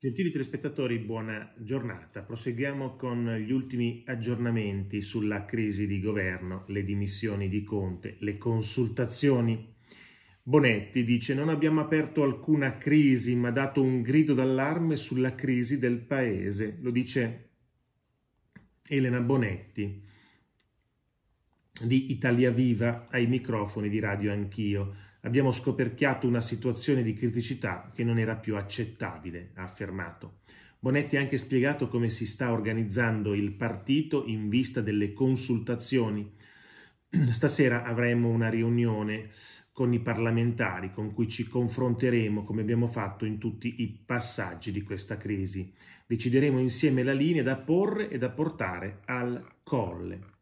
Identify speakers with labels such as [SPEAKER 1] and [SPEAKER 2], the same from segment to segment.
[SPEAKER 1] Gentili telespettatori, buona giornata. Proseguiamo con gli ultimi aggiornamenti sulla crisi di governo, le dimissioni di Conte, le consultazioni. Bonetti dice non abbiamo aperto alcuna crisi, ma dato un grido d'allarme sulla crisi del paese. Lo dice Elena Bonetti di Italia Viva ai microfoni di Radio Anch'io. Abbiamo scoperchiato una situazione di criticità che non era più accettabile, ha affermato. Bonetti ha anche spiegato come si sta organizzando il partito in vista delle consultazioni. Stasera avremo una riunione con i parlamentari con cui ci confronteremo come abbiamo fatto in tutti i passaggi di questa crisi. Decideremo insieme la linea da porre e da portare al colle.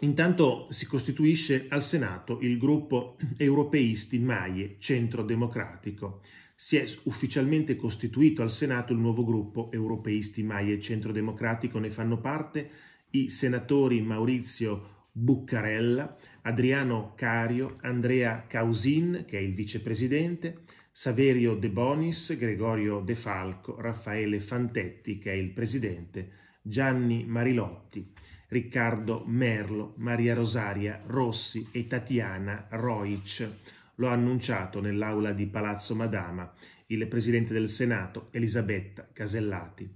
[SPEAKER 1] Intanto si costituisce al Senato il gruppo europeisti Maie Centro Democratico. Si è ufficialmente costituito al Senato il nuovo gruppo europeisti Maie Centro Democratico, ne fanno parte i senatori Maurizio Buccarella, Adriano Cario, Andrea Causin, che è il vicepresidente, Saverio De Bonis, Gregorio De Falco, Raffaele Fantetti, che è il presidente, Gianni Marilotti. Riccardo Merlo, Maria Rosaria Rossi e Tatiana Roic. Lo ha annunciato nell'aula di Palazzo Madama il presidente del Senato Elisabetta Casellati.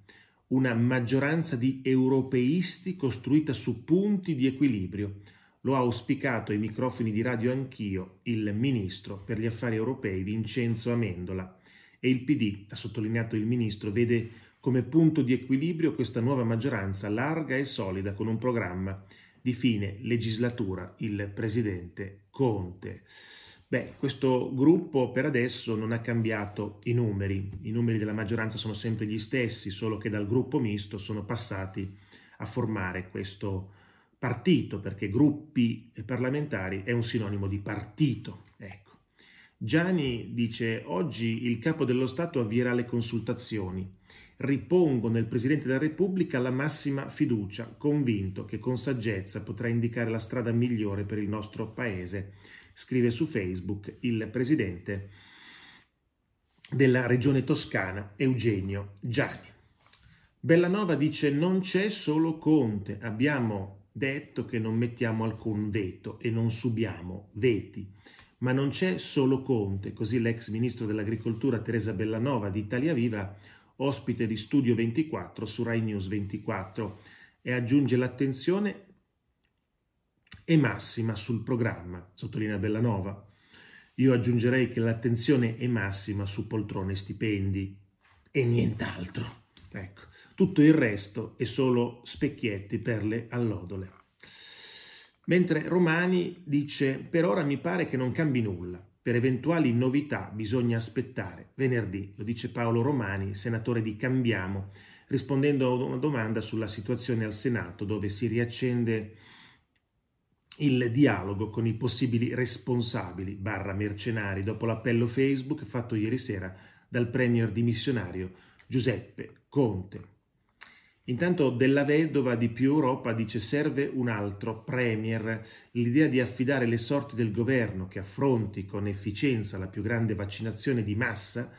[SPEAKER 1] Una maggioranza di europeisti costruita su punti di equilibrio. Lo ha auspicato ai microfoni di radio anch'io il ministro per gli affari europei Vincenzo Amendola. E il PD, ha sottolineato il ministro, vede come punto di equilibrio questa nuova maggioranza larga e solida con un programma di fine legislatura, il presidente Conte. Beh, questo gruppo per adesso non ha cambiato i numeri, i numeri della maggioranza sono sempre gli stessi, solo che dal gruppo misto sono passati a formare questo partito, perché gruppi parlamentari è un sinonimo di partito, Gianni dice oggi il capo dello Stato avvierà le consultazioni. Ripongo nel Presidente della Repubblica la massima fiducia, convinto che con saggezza potrà indicare la strada migliore per il nostro Paese, scrive su Facebook il Presidente della Regione Toscana, Eugenio Gianni. Bellanova dice non c'è solo Conte, abbiamo detto che non mettiamo alcun veto e non subiamo veti. Ma non c'è solo Conte, così l'ex ministro dell'agricoltura Teresa Bellanova di Italia Viva, ospite di Studio 24 su Rai News 24, e aggiunge l'attenzione è massima sul programma, sottolinea Bellanova. Io aggiungerei che l'attenzione è massima su poltrone e stipendi e nient'altro. Ecco, tutto il resto è solo specchietti per le allodole. Mentre Romani dice per ora mi pare che non cambi nulla, per eventuali novità bisogna aspettare. Venerdì, lo dice Paolo Romani, senatore di Cambiamo, rispondendo a una domanda sulla situazione al Senato dove si riaccende il dialogo con i possibili responsabili barra mercenari dopo l'appello Facebook fatto ieri sera dal premier dimissionario Giuseppe Conte. Intanto della vedova di più Europa dice serve un altro premier. L'idea di affidare le sorti del governo che affronti con efficienza la più grande vaccinazione di massa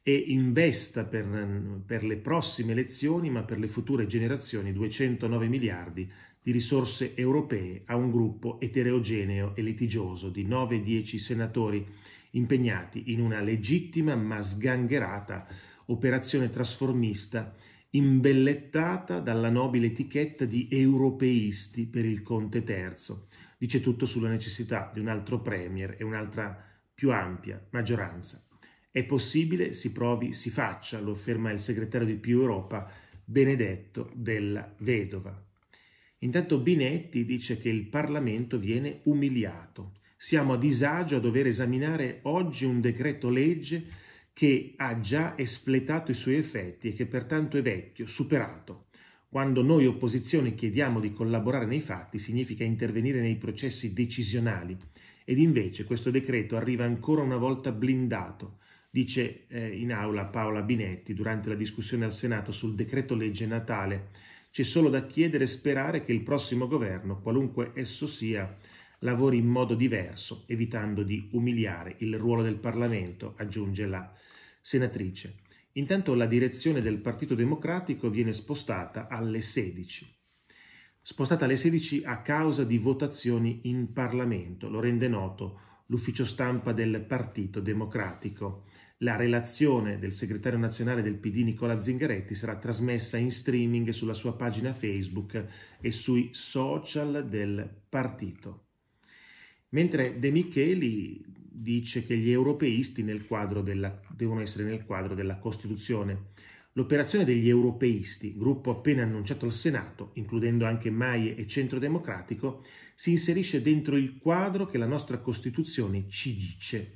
[SPEAKER 1] e investa per, per le prossime elezioni, ma per le future generazioni, 209 miliardi di risorse europee a un gruppo eterogeneo e litigioso di 9-10 senatori impegnati in una legittima ma sgangherata operazione trasformista imbellettata dalla nobile etichetta di europeisti per il Conte III. Dice tutto sulla necessità di un altro Premier e un'altra più ampia maggioranza. È possibile, si provi, si faccia, lo afferma il segretario di Più Europa, Benedetto della Vedova. Intanto Binetti dice che il Parlamento viene umiliato. Siamo a disagio a dover esaminare oggi un decreto legge che ha già espletato i suoi effetti e che pertanto è vecchio, superato. Quando noi opposizione chiediamo di collaborare nei fatti significa intervenire nei processi decisionali ed invece questo decreto arriva ancora una volta blindato, dice eh, in aula Paola Binetti durante la discussione al Senato sul decreto legge Natale. C'è solo da chiedere e sperare che il prossimo governo, qualunque esso sia, lavori in modo diverso, evitando di umiliare il ruolo del Parlamento, aggiunge la senatrice. Intanto la direzione del Partito Democratico viene spostata alle 16. Spostata alle 16 a causa di votazioni in Parlamento, lo rende noto l'ufficio stampa del Partito Democratico. La relazione del segretario nazionale del PD Nicola Zingaretti sarà trasmessa in streaming sulla sua pagina Facebook e sui social del partito. Mentre De Micheli dice che gli europeisti della, devono essere nel quadro della Costituzione. L'operazione degli europeisti, gruppo appena annunciato al Senato, includendo anche Maie e Centro Democratico, si inserisce dentro il quadro che la nostra Costituzione ci dice.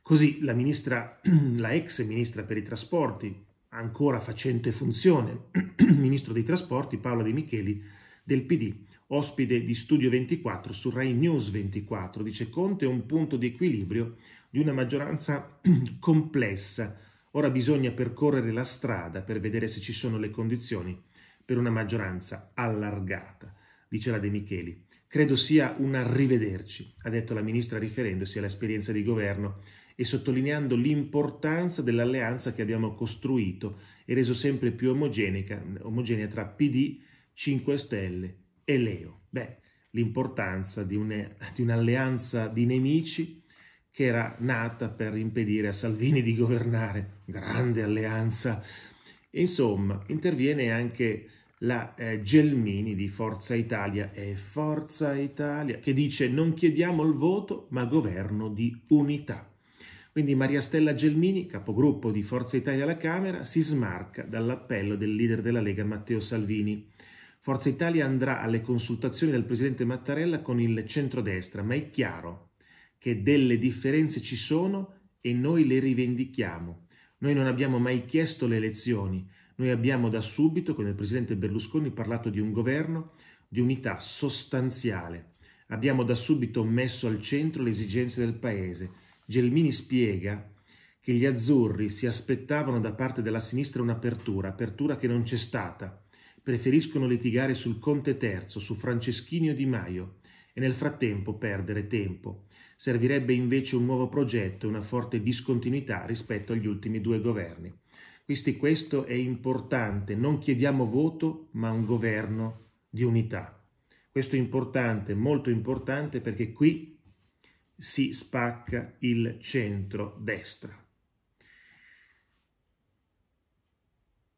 [SPEAKER 1] Così la, ministra, la ex ministra per i trasporti, ancora facente funzione, ministro dei trasporti, Paola De Micheli, del PD, ospite di Studio 24 su Rai News 24, dice Conte è un punto di equilibrio di una maggioranza complessa. Ora bisogna percorrere la strada per vedere se ci sono le condizioni per una maggioranza allargata, dice la De Micheli. Credo sia un arrivederci, ha detto la ministra riferendosi all'esperienza di governo e sottolineando l'importanza dell'alleanza che abbiamo costruito e reso sempre più omogenea tra PD e 5 Stelle e Leo. Beh, l'importanza di, un'alleanza di, un di nemici che era nata per impedire a Salvini di governare, grande alleanza. Insomma, interviene anche la eh, Gelmini di Forza Italia e Forza Italia che dice non chiediamo il voto ma governo di unità. Quindi Maria Stella Gelmini, capogruppo di Forza Italia alla Camera, si smarca dall'appello del leader della Lega Matteo Salvini Forza Italia andrà alle consultazioni del presidente Mattarella con il centrodestra, ma è chiaro che delle differenze ci sono e noi le rivendichiamo. Noi non abbiamo mai chiesto le elezioni, noi abbiamo da subito con il presidente Berlusconi parlato di un governo di unità sostanziale. Abbiamo da subito messo al centro le esigenze del paese. Gelmini spiega che gli azzurri si aspettavano da parte della sinistra un'apertura, apertura che non c'è stata preferiscono litigare sul Conte Terzo, su Franceschini o Di Maio e nel frattempo perdere tempo. Servirebbe invece un nuovo progetto e una forte discontinuità rispetto agli ultimi due governi. Questi, questo è importante, non chiediamo voto ma un governo di unità. Questo è importante, molto importante perché qui si spacca il centro-destra.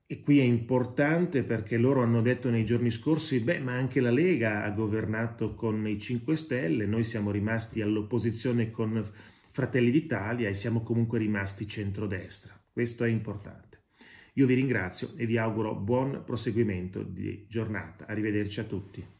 [SPEAKER 1] E qui è importante perché loro hanno detto nei giorni scorsi, beh, ma anche la Lega ha governato con i 5 Stelle, noi siamo rimasti all'opposizione con Fratelli d'Italia e siamo comunque rimasti centrodestra. Questo è importante. Io vi ringrazio e vi auguro buon proseguimento di giornata. Arrivederci a tutti.